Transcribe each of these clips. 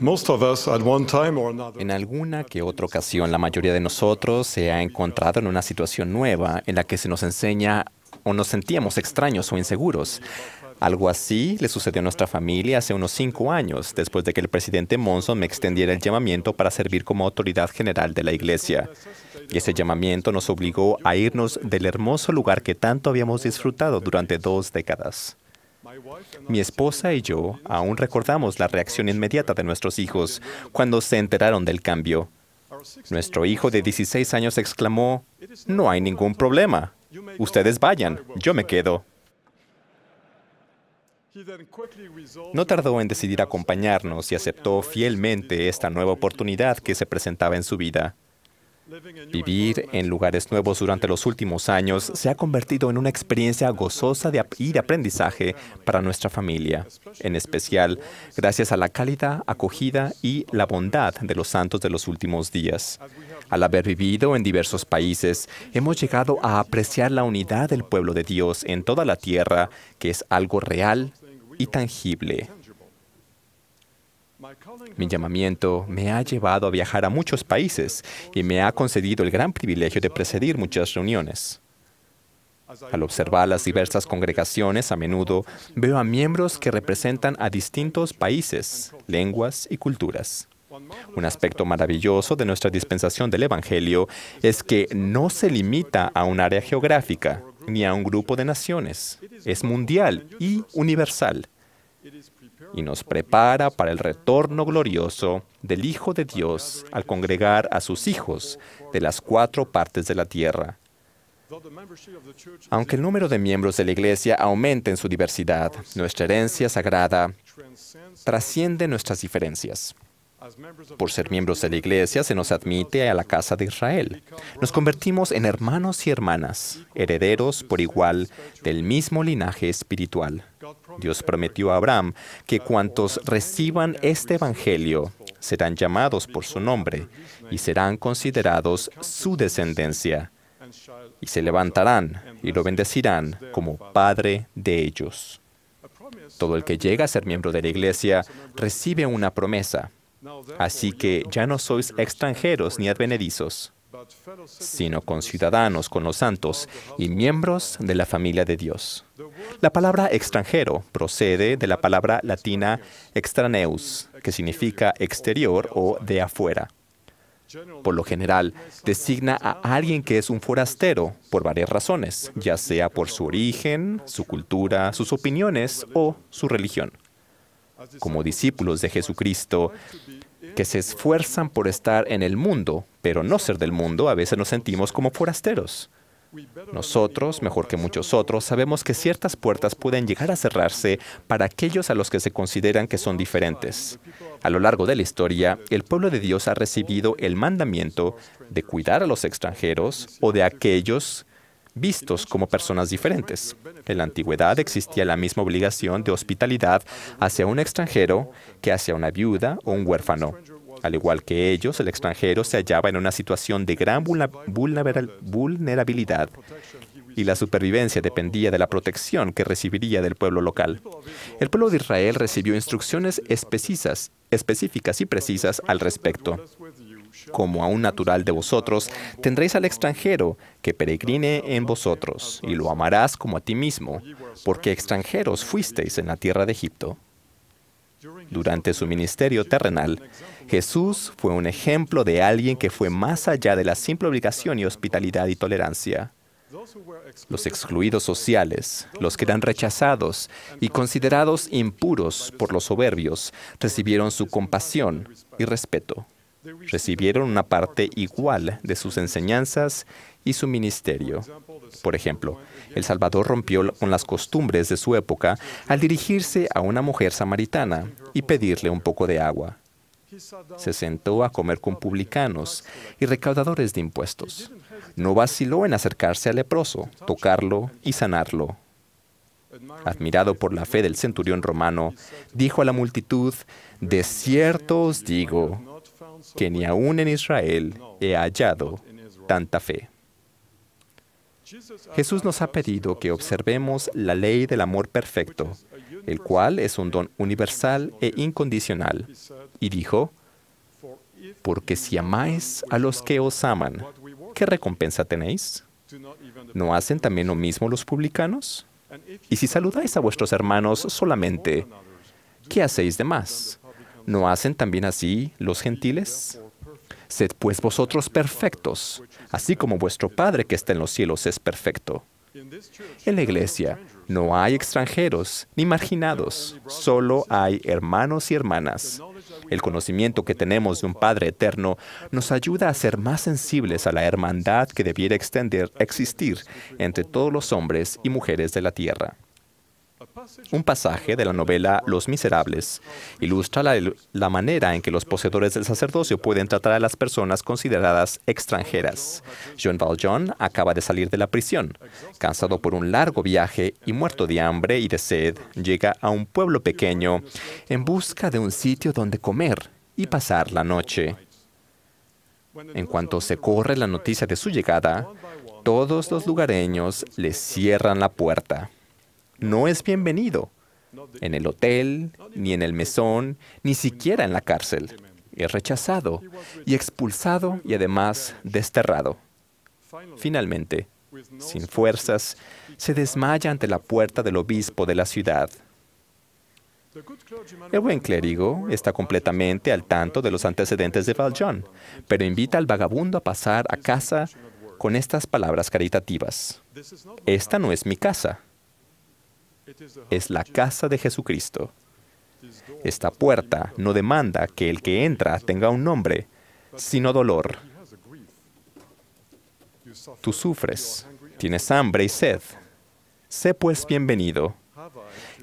En alguna que otra ocasión, la mayoría de nosotros se ha encontrado en una situación nueva en la que se nos enseña o nos sentíamos extraños o inseguros. Algo así le sucedió a nuestra familia hace unos cinco años, después de que el presidente Monson me extendiera el llamamiento para servir como autoridad general de la iglesia. Y ese llamamiento nos obligó a irnos del hermoso lugar que tanto habíamos disfrutado durante dos décadas. Mi esposa y yo aún recordamos la reacción inmediata de nuestros hijos cuando se enteraron del cambio. Nuestro hijo de 16 años exclamó, no hay ningún problema. Ustedes vayan, yo me quedo. No tardó en decidir acompañarnos y aceptó fielmente esta nueva oportunidad que se presentaba en su vida. Vivir en lugares nuevos durante los últimos años se ha convertido en una experiencia gozosa de y de aprendizaje para nuestra familia, en especial gracias a la cálida acogida y la bondad de los santos de los últimos días. Al haber vivido en diversos países, hemos llegado a apreciar la unidad del pueblo de Dios en toda la tierra, que es algo real y tangible. Mi llamamiento me ha llevado a viajar a muchos países y me ha concedido el gran privilegio de presidir muchas reuniones. Al observar las diversas congregaciones, a menudo veo a miembros que representan a distintos países, lenguas y culturas. Un aspecto maravilloso de nuestra dispensación del Evangelio es que no se limita a un área geográfica ni a un grupo de naciones. Es mundial y universal y nos prepara para el retorno glorioso del Hijo de Dios al congregar a sus hijos de las cuatro partes de la tierra. Aunque el número de miembros de la Iglesia aumente en su diversidad, nuestra herencia sagrada trasciende nuestras diferencias. Por ser miembros de la Iglesia se nos admite a la casa de Israel. Nos convertimos en hermanos y hermanas, herederos por igual del mismo linaje espiritual. Dios prometió a Abraham que cuantos reciban este Evangelio serán llamados por su nombre y serán considerados su descendencia, y se levantarán y lo bendecirán como Padre de ellos. Todo el que llega a ser miembro de la Iglesia recibe una promesa Así que ya no sois extranjeros ni advenedizos, sino conciudadanos con los santos y miembros de la familia de Dios. La palabra extranjero procede de la palabra latina extraneus, que significa exterior o de afuera. Por lo general, designa a alguien que es un forastero por varias razones, ya sea por su origen, su cultura, sus opiniones o su religión como discípulos de Jesucristo, que se esfuerzan por estar en el mundo, pero no ser del mundo, a veces nos sentimos como forasteros. Nosotros, mejor que muchos otros, sabemos que ciertas puertas pueden llegar a cerrarse para aquellos a los que se consideran que son diferentes. A lo largo de la historia, el pueblo de Dios ha recibido el mandamiento de cuidar a los extranjeros o de aquellos vistos como personas diferentes. En la antigüedad existía la misma obligación de hospitalidad hacia un extranjero que hacia una viuda o un huérfano. Al igual que ellos, el extranjero se hallaba en una situación de gran vulnerabilidad y la supervivencia dependía de la protección que recibiría del pueblo local. El pueblo de Israel recibió instrucciones específicas, y precisas al respecto como a un natural de vosotros, tendréis al extranjero que peregrine en vosotros, y lo amarás como a ti mismo, porque extranjeros fuisteis en la tierra de Egipto. Durante su ministerio terrenal, Jesús fue un ejemplo de alguien que fue más allá de la simple obligación y hospitalidad y tolerancia. Los excluidos sociales, los que eran rechazados y considerados impuros por los soberbios, recibieron su compasión y respeto recibieron una parte igual de sus enseñanzas y su ministerio. Por ejemplo, El Salvador rompió con las costumbres de su época al dirigirse a una mujer samaritana y pedirle un poco de agua. Se sentó a comer con publicanos y recaudadores de impuestos. No vaciló en acercarse al leproso, tocarlo y sanarlo. Admirado por la fe del centurión romano, dijo a la multitud, De cierto os digo, que ni aún en Israel he hallado tanta fe. Jesús nos ha pedido que observemos la ley del amor perfecto, el cual es un don universal e incondicional, y dijo, porque si amáis a los que os aman, ¿qué recompensa tenéis? ¿No hacen también lo mismo los publicanos? Y si saludáis a vuestros hermanos solamente, ¿qué hacéis de más? ¿No hacen también así los gentiles? Sed pues vosotros perfectos, así como vuestro Padre que está en los cielos es perfecto. En la iglesia no hay extranjeros ni marginados, solo hay hermanos y hermanas. El conocimiento que tenemos de un Padre eterno nos ayuda a ser más sensibles a la hermandad que debiera extender, existir entre todos los hombres y mujeres de la tierra. Un pasaje de la novela Los Miserables ilustra la, manera en que los poseedores del sacerdocio pueden tratar a las personas consideradas extranjeras. Jean Valjean acaba de salir de la prisión. Cansado por un largo viaje y muerto de hambre y de sed, llega a un pueblo pequeño en busca de un sitio donde comer y pasar la noche. En cuanto se corre la noticia de su llegada, todos los lugareños le cierran la puerta no es bienvenido en el hotel, ni en el mesón, ni siquiera en la cárcel. Es rechazado y expulsado y además desterrado. Finalmente, sin fuerzas, se desmaya ante la puerta del obispo de la ciudad. El buen clérigo está completamente al tanto de los antecedentes de Valjean, pero invita al vagabundo a pasar a casa con estas palabras caritativas. Esta no es mi casa es la casa de Jesucristo. Esta puerta no demanda que el que entra tenga un nombre, sino dolor. Tú sufres, tienes hambre y sed. Sé pues bienvenido.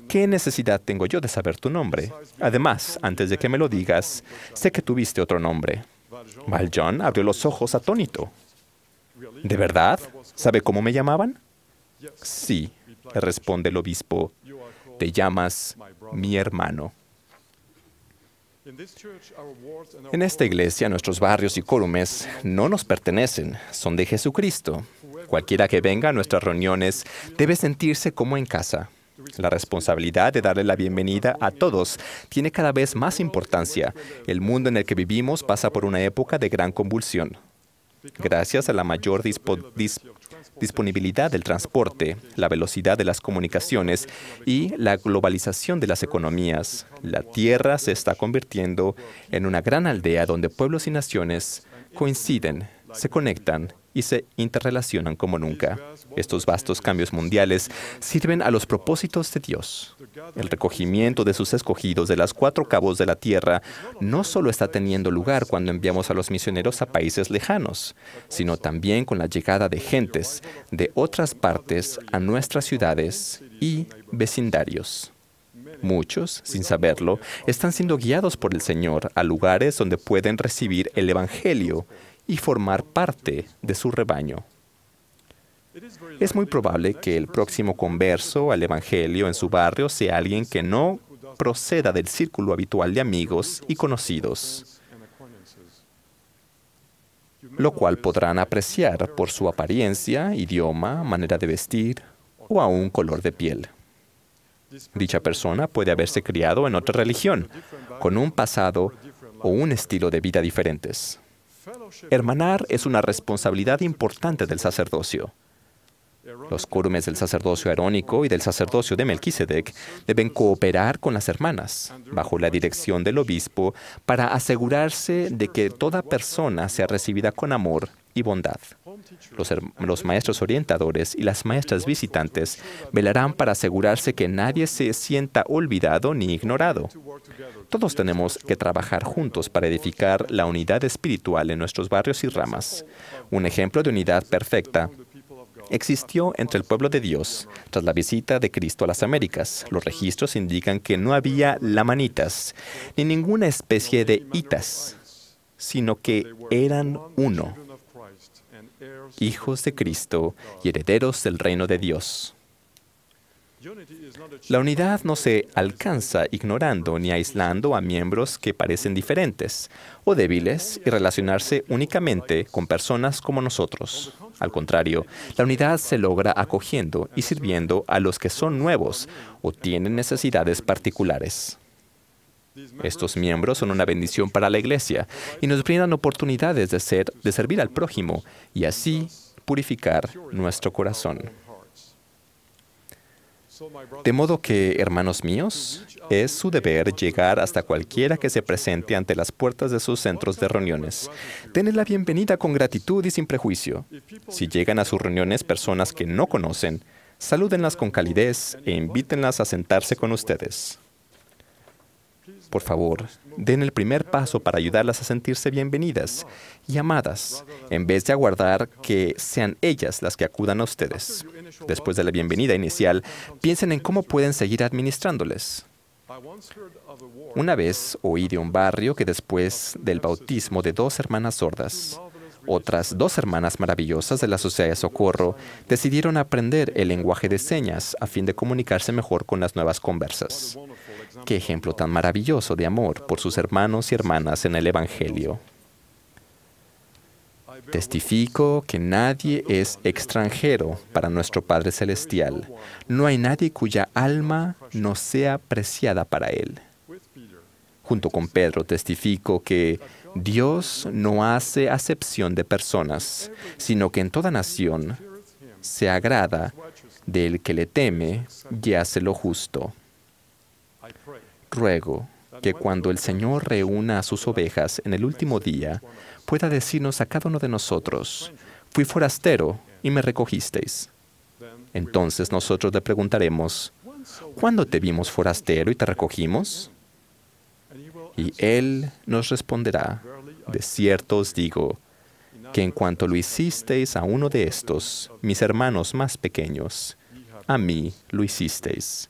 ¿Qué necesidad tengo yo de saber tu nombre? Además, antes de que me lo digas, sé que tuviste otro nombre. Valjean abrió los ojos atónito. ¿De verdad? ¿Sabe cómo me llamaban? Sí, responde el obispo, te llamas mi hermano. En esta iglesia nuestros barrios y córumes no nos pertenecen, son de Jesucristo. Cualquiera que venga a nuestras reuniones debe sentirse como en casa. La responsabilidad de darle la bienvenida a todos tiene cada vez más importancia. El mundo en el que vivimos pasa por una época de gran convulsión. Gracias a la mayor disponibilidad, disponibilidad del transporte, la velocidad de las comunicaciones y la globalización de las economías. La Tierra se está convirtiendo en una gran aldea donde pueblos y naciones coinciden, se conectan y se interrelacionan como nunca. Estos vastos cambios mundiales sirven a los propósitos de Dios. El recogimiento de sus escogidos de las cuatro cabos de la tierra no solo está teniendo lugar cuando enviamos a los misioneros a países lejanos, sino también con la llegada de gentes de otras partes a nuestras ciudades y vecindarios. Muchos, sin saberlo, están siendo guiados por el Señor a lugares donde pueden recibir el Evangelio y formar parte de su rebaño. Es muy probable que el próximo converso al Evangelio en su barrio sea alguien que no proceda del círculo habitual de amigos y conocidos, lo cual podrán apreciar por su apariencia, idioma, manera de vestir o aún color de piel. Dicha persona puede haberse criado en otra religión, con un pasado o un estilo de vida diferentes. Hermanar es una responsabilidad importante del sacerdocio. Los curumes del sacerdocio arónico y del sacerdocio de Melquisedec deben cooperar con las hermanas, bajo la dirección del obispo, para asegurarse de que toda persona sea recibida con amor y bondad. Los, maestros orientadores y las maestras visitantes velarán para asegurarse que nadie se sienta olvidado ni ignorado. Todos tenemos que trabajar juntos para edificar la unidad espiritual en nuestros barrios y ramas. Un ejemplo de unidad perfecta existió entre el pueblo de Dios tras la visita de Cristo a las Américas. Los registros indican que no había lamanitas ni ninguna especie de itas, sino que eran uno hijos de Cristo y herederos del reino de Dios. La unidad no se alcanza ignorando ni aislando a miembros que parecen diferentes o débiles y relacionarse únicamente con personas como nosotros. Al contrario, la unidad se logra acogiendo y sirviendo a los que son nuevos o tienen necesidades particulares. Estos miembros son una bendición para la iglesia y nos brindan oportunidades de, servir al prójimo y así purificar nuestro corazón. De modo que, hermanos míos, es su deber llegar hasta cualquiera que se presente ante las puertas de sus centros de reuniones. Denle la bienvenida con gratitud y sin prejuicio. Si llegan a sus reuniones personas que no conocen, salúdenlas con calidez e invítenlas a sentarse con ustedes. Por favor, den el primer paso para ayudarlas a sentirse bienvenidas y amadas, en vez de aguardar que sean ellas las que acudan a ustedes. Después de la bienvenida inicial, piensen en cómo pueden seguir administrándoles. Una vez oí de un barrio que después del bautismo de dos hermanas sordas, otras dos hermanas maravillosas de la Sociedad de Socorro decidieron aprender el lenguaje de señas a fin de comunicarse mejor con las nuevas conversas. Qué ejemplo tan maravilloso de amor por sus hermanos y hermanas en el Evangelio. Testifico que nadie es extranjero para nuestro Padre Celestial. No hay nadie cuya alma no sea preciada para Él. Junto con Pedro testifico que Dios no hace acepción de personas, sino que en toda nación se agrada del que le teme y hace lo justo. Ruego que cuando el Señor reúna a sus ovejas en el último día, pueda decirnos a cada uno de nosotros, fui forastero y me recogisteis. Entonces nosotros le preguntaremos, ¿cuándo te vimos forastero y te recogimos? Y Él nos responderá, de cierto os digo, que en cuanto lo hicisteis a uno de estos, mis hermanos más pequeños, a mí lo hicisteis.